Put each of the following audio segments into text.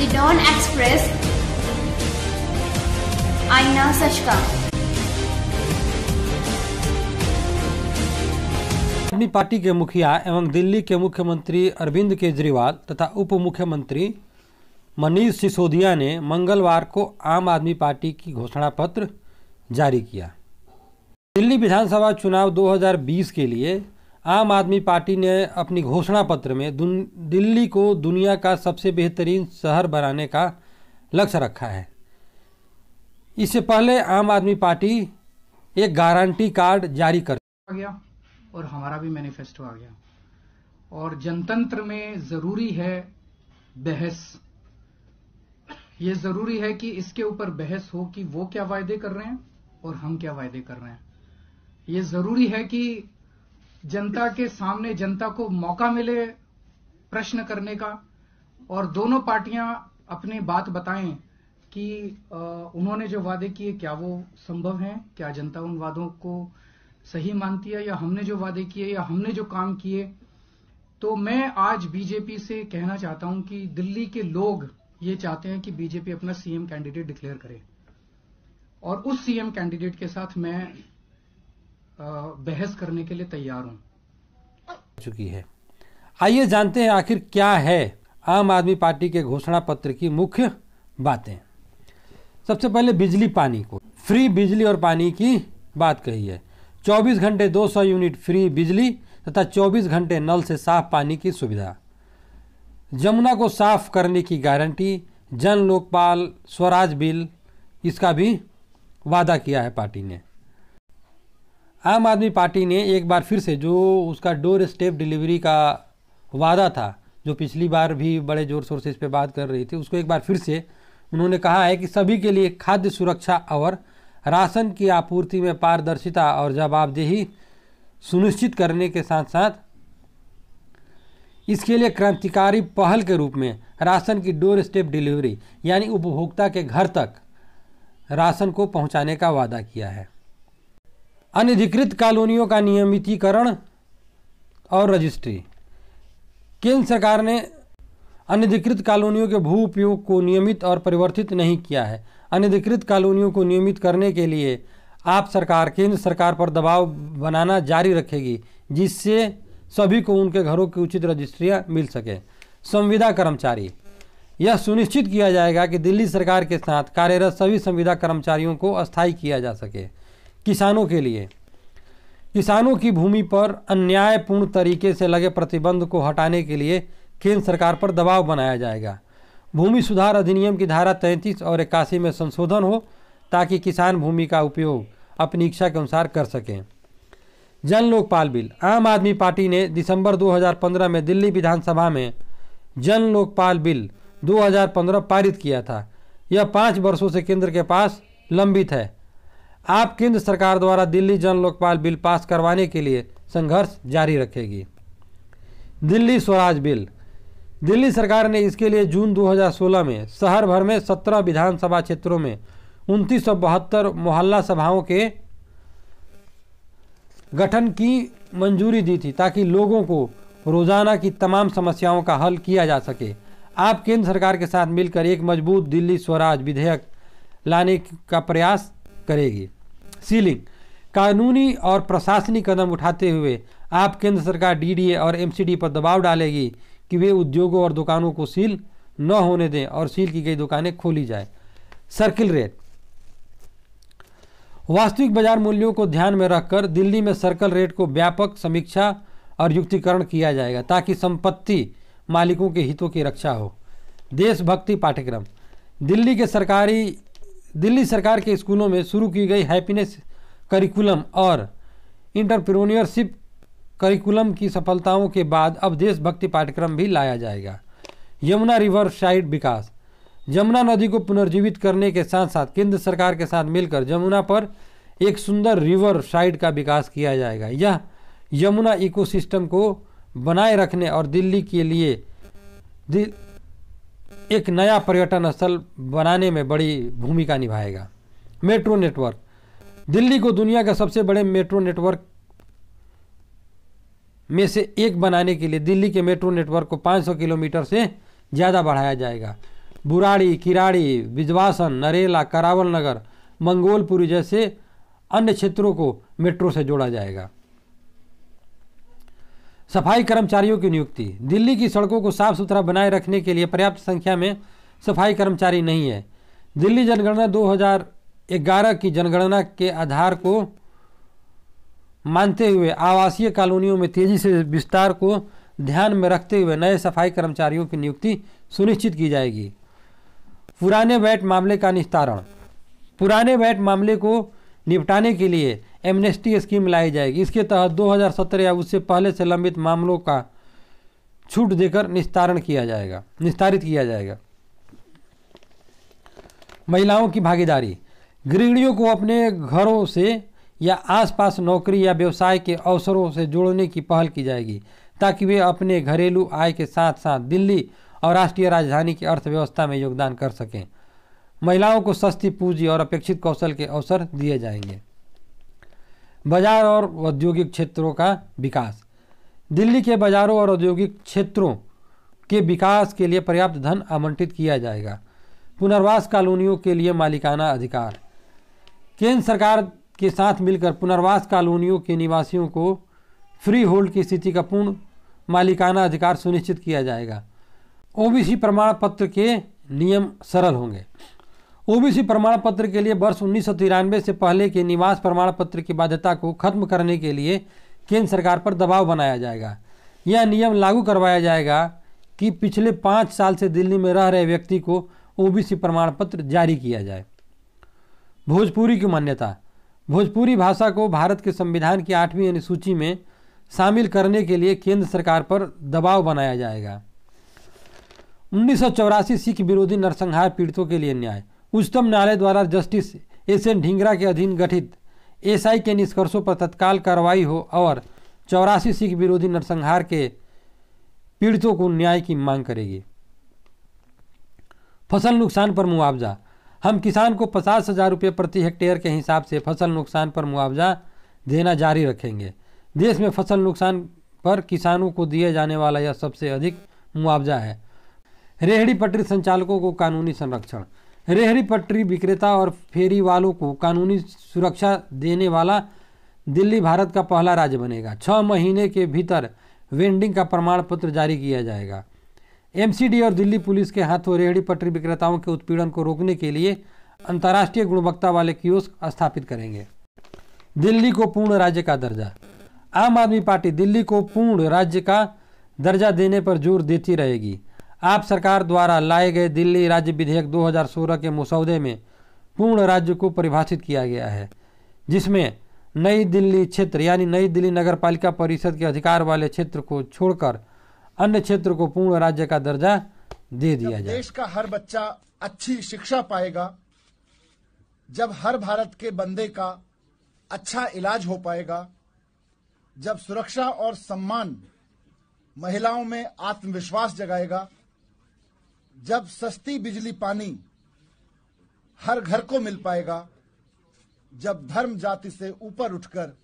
The Dawn Express, Aina Sachka. Party के मुखिया एवं दिल्ली के मुख्यमंत्री अरविंद केजरीवाल तथा उप मुख्यमंत्री मनीष सिसोदिया ने मंगलवार को आम आदमी पार्टी की घोषणा पत्र जारी किया दिल्ली विधानसभा चुनाव 2020 के लिए आम आदमी पार्टी ने अपनी घोषणा पत्र में दिल्ली को दुनिया का सबसे बेहतरीन शहर बनाने का लक्ष्य रखा है इससे पहले आम आदमी पार्टी एक गारंटी कार्ड जारी कर गया और हमारा भी मैनिफेस्टो आ गया और जनतंत्र में जरूरी है बहस ये जरूरी है कि इसके ऊपर बहस हो कि वो क्या वायदे कर रहे हैं और हम क्या वायदे कर रहे हैं ये जरूरी है कि जनता के सामने जनता को मौका मिले प्रश्न करने का और दोनों पार्टियां अपनी बात बताएं कि उन्होंने जो वादे किए क्या वो संभव हैं क्या जनता उन वादों को सही मानती है या हमने जो वादे किए या हमने जो काम किए तो मैं आज बीजेपी से कहना चाहता हूं कि दिल्ली के लोग ये चाहते हैं कि बीजेपी अपना सीएम कैंडिडेट डिक्लेयर करे और उस सीएम कैंडिडेट के साथ मैं बहस करने के लिए तैयार हूँ चुकी है आइए जानते हैं आखिर क्या है आम आदमी पार्टी के घोषणा पत्र की मुख्य बातें सबसे पहले बिजली पानी को फ्री बिजली और पानी की बात कही है 24 घंटे 200 यूनिट फ्री बिजली तथा 24 घंटे नल से साफ पानी की सुविधा जमुना को साफ करने की गारंटी जन लोकपाल स्वराज बिल इसका भी वादा किया है पार्टी ने आम आदमी पार्टी ने एक बार फिर से जो उसका डोर स्टेप डिलीवरी का वादा था जो पिछली बार भी बड़े ज़ोर शोर से इस पर बात कर रही थी उसको एक बार फिर से उन्होंने कहा है कि सभी के लिए खाद्य सुरक्षा और राशन की आपूर्ति में पारदर्शिता और जवाबदेही सुनिश्चित करने के साथ साथ इसके लिए क्रांतिकारी पहल के रूप में राशन की डोर स्टेप डिलीवरी यानी उपभोक्ता के घर तक राशन को पहुंचाने का वादा किया है अनधिकृत कॉलोनियों का नियमितीकरण और रजिस्ट्री केंद्र सरकार ने अनधिकृत कॉलोनियों के भू उपयोग को नियमित और परिवर्तित नहीं किया है अनधिकृत कॉलोनियों को नियमित करने के लिए आप सरकार केंद्र सरकार पर दबाव बनाना जारी रखेगी जिससे सभी को उनके घरों की उचित रजिस्ट्रियाँ मिल सके संविदा कर्मचारी यह सुनिश्चित किया जाएगा कि दिल्ली सरकार के साथ कार्यरत सभी संविदा कर्मचारियों को अस्थायी किया जा सके किसानों के लिए किसानों की भूमि पर अन्यायपूर्ण तरीके से लगे प्रतिबंध को हटाने के लिए केंद्र सरकार पर दबाव बनाया जाएगा भूमि सुधार अधिनियम की धारा 33 और इक्यासी में संशोधन हो ताकि किसान भूमि का उपयोग अपनी इच्छा के अनुसार कर सकें जन लोकपाल बिल आम आदमी पार्टी ने दिसंबर 2015 में दिल्ली विधानसभा में जन लोकपाल बिल 2015 पारित किया था यह पाँच वर्षों से केंद्र के पास लंबित है आप केंद्र सरकार द्वारा दिल्ली जन लोकपाल बिल पास करवाने के लिए संघर्ष जारी रखेगी दिल्ली स्वराज बिल दिल्ली सरकार ने इसके लिए जून 2016 में शहर भर में 17 विधानसभा क्षेत्रों में उनतीस मोहल्ला सभाओं के गठन की मंजूरी दी थी ताकि लोगों को रोजाना की तमाम समस्याओं का हल किया जा सके आप केंद्र सरकार के साथ मिलकर एक मजबूत दिल्ली स्वराज विधेयक लाने का प्रयास करेगी सीलिंग कानूनी और प्रशासनिक कदम उठाते हुए आप केंद्र सरकार डीडीए और एमसीडी पर दबाव डालेगी कि वे उद्योगों और दुकानों को सील न होने दें और सील की गई दुकानें खोली जाए सर्किल रेट वास्तविक बाजार मूल्यों को ध्यान में रखकर दिल्ली में सर्कल रेट को व्यापक समीक्षा और युक्तिकरण किया जाएगा ताकि संपत्ति मालिकों के हितों की रक्षा हो देशभक्ति पाठ्यक्रम दिल्ली के सरकारी दिल्ली सरकार के स्कूलों में शुरू की गई हैप्पीनेस करिकुलम और इंटरप्रोन्यरशिप करिकुलम की सफलताओं के बाद अब देशभक्ति पाठ्यक्रम भी लाया जाएगा यमुना रिवर साइड विकास यमुना नदी को पुनर्जीवित करने के साथ साथ केंद्र सरकार के साथ मिलकर यमुना पर एक सुंदर रिवर साइड का विकास किया जाएगा यह यमुना इकोसिस्टम को बनाए रखने और दिल्ली के लिए दि, एक नया पर्यटन स्थल बनाने में बड़ी भूमिका निभाएगा मेट्रो नेटवर्क दिल्ली को दुनिया का सबसे बड़े मेट्रो नेटवर्क में से एक बनाने के लिए दिल्ली के मेट्रो नेटवर्क को 500 किलोमीटर से ज़्यादा बढ़ाया जाएगा बुराड़ी किराड़ी विजवासन नरेला करावल नगर मंगोलपुरी जैसे अन्य क्षेत्रों को मेट्रो से जोड़ा जाएगा सफाई कर्मचारियों की नियुक्ति दिल्ली की सड़कों को साफ सुथरा बनाए रखने के लिए पर्याप्त संख्या में सफाई कर्मचारी नहीं है दिल्ली जनगणना 2011 की जनगणना के आधार को मानते हुए आवासीय कॉलोनियों में तेजी से विस्तार को ध्यान में रखते हुए नए सफाई कर्मचारियों की नियुक्ति सुनिश्चित की जाएगी पुराने वैट मामले का निस्तारण पुराने वैट मामले को निपटाने के लिए एमनेस्टी स्कीम लाई जाएगी इसके तहत 2017 या उससे पहले से लंबित मामलों का छूट देकर निस्तारण किया जाएगा निस्तारित किया जाएगा महिलाओं की भागीदारी गृहिणियों को अपने घरों से या आसपास नौकरी या व्यवसाय के अवसरों से जोड़ने की पहल की जाएगी ताकि वे अपने घरेलू आय के साथ साथ दिल्ली और राष्ट्रीय राजधानी की अर्थव्यवस्था में योगदान कर सकें महिलाओं को सस्ती पूंजी और अपेक्षित कौशल के अवसर दिए जाएंगे बाजार और औद्योगिक क्षेत्रों का विकास दिल्ली के बाजारों और औद्योगिक क्षेत्रों के विकास के लिए पर्याप्त धन आवंटित किया जाएगा पुनर्वास कॉलोनियों के लिए मालिकाना अधिकार केंद्र सरकार के साथ मिलकर पुनर्वास कॉलोनियों के निवासियों को फ्री होल्ड की स्थिति का पूर्ण मालिकाना अधिकार सुनिश्चित किया जाएगा ओबीसी प्रमाण पत्र के नियम सरल होंगे ओबीसी प्रमाण पत्र के लिए वर्ष उन्नीस से पहले के निवास प्रमाण पत्र की बाध्यता को खत्म करने के लिए केंद्र सरकार पर दबाव बनाया जाएगा यह नियम लागू करवाया जाएगा कि पिछले पाँच साल से दिल्ली में रह रहे व्यक्ति को ओबीसी प्रमाण पत्र जारी किया जाए भोजपुरी की मान्यता भोजपुरी भाषा को भारत के संविधान की आठवीं अनुसूची में शामिल करने के लिए केंद्र सरकार पर दबाव बनाया जाएगा उन्नीस सिख विरोधी नरसंहार पीड़ितों के लिए न्याय उच्चतम न्यायालय द्वारा जस्टिस एस एन ढिंगरा के अधीन गठित एसआई के निष्कर्षों पर तत्काल कार्रवाई हो और चौरासी सिख विरोधी नरसंहार के पीड़ितों को न्याय की मांग करेगी फसल नुकसान पर मुआवजा हम किसान को पचास हज़ार रुपये प्रति हेक्टेयर के हिसाब से फसल नुकसान पर मुआवजा देना जारी रखेंगे देश में फसल नुकसान पर किसानों को दिए जाने वाला यह सबसे अधिक मुआवजा है रेहड़ी पटरी संचालकों को कानूनी संरक्षण रेहड़ी पटरी विक्रेता और फेरी वालों को कानूनी सुरक्षा देने वाला दिल्ली भारत का पहला राज्य बनेगा छः महीने के भीतर वेंडिंग का प्रमाण पत्र जारी किया जाएगा एमसीडी और दिल्ली पुलिस के हाथों रेहड़ी पटरी विक्रेताओं के उत्पीड़न को रोकने के लिए अंतर्राष्ट्रीय गुणवत्ता वाले कियोस्क स्थापित करेंगे दिल्ली को पूर्ण राज्य का दर्जा आम आदमी पार्टी दिल्ली को पूर्ण राज्य का दर्जा देने पर जोर देती रहेगी आप सरकार द्वारा लाए गए दिल्ली राज्य विधेयक 2016 के मसौदे में पूर्ण राज्य को परिभाषित किया गया है जिसमें नई दिल्ली क्षेत्र यानी नई दिल्ली नगर पालिका परिषद के अधिकार वाले क्षेत्र को छोड़कर अन्य क्षेत्र को पूर्ण राज्य का दर्जा दे दिया जाए देश का हर बच्चा अच्छी शिक्षा पाएगा जब हर भारत के बंदे का अच्छा इलाज हो पाएगा जब सुरक्षा और सम्मान महिलाओं में आत्मविश्वास जगाएगा जब सस्ती बिजली पानी हर घर को मिल पाएगा जब धर्म जाति से ऊपर उठकर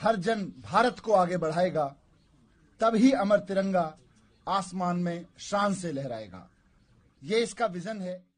हर जन भारत को आगे बढ़ाएगा तभी अमर तिरंगा आसमान में शान से लहराएगा ये इसका विजन है